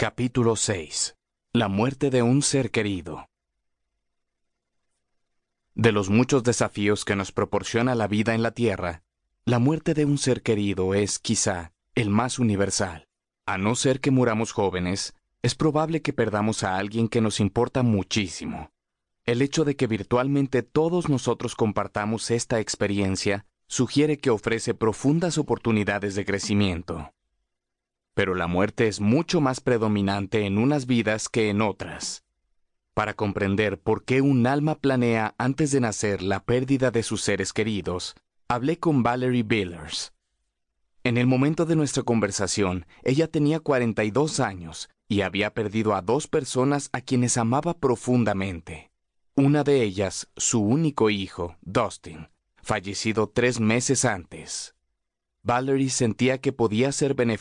Capítulo 6. La muerte de un ser querido. De los muchos desafíos que nos proporciona la vida en la Tierra, la muerte de un ser querido es quizá el más universal. A no ser que muramos jóvenes, es probable que perdamos a alguien que nos importa muchísimo. El hecho de que virtualmente todos nosotros compartamos esta experiencia sugiere que ofrece profundas oportunidades de crecimiento pero la muerte es mucho más predominante en unas vidas que en otras. Para comprender por qué un alma planea antes de nacer la pérdida de sus seres queridos, hablé con Valerie Billers. En el momento de nuestra conversación, ella tenía 42 años y había perdido a dos personas a quienes amaba profundamente. Una de ellas, su único hijo, Dustin, fallecido tres meses antes. Valerie sentía que podía ser beneficiosa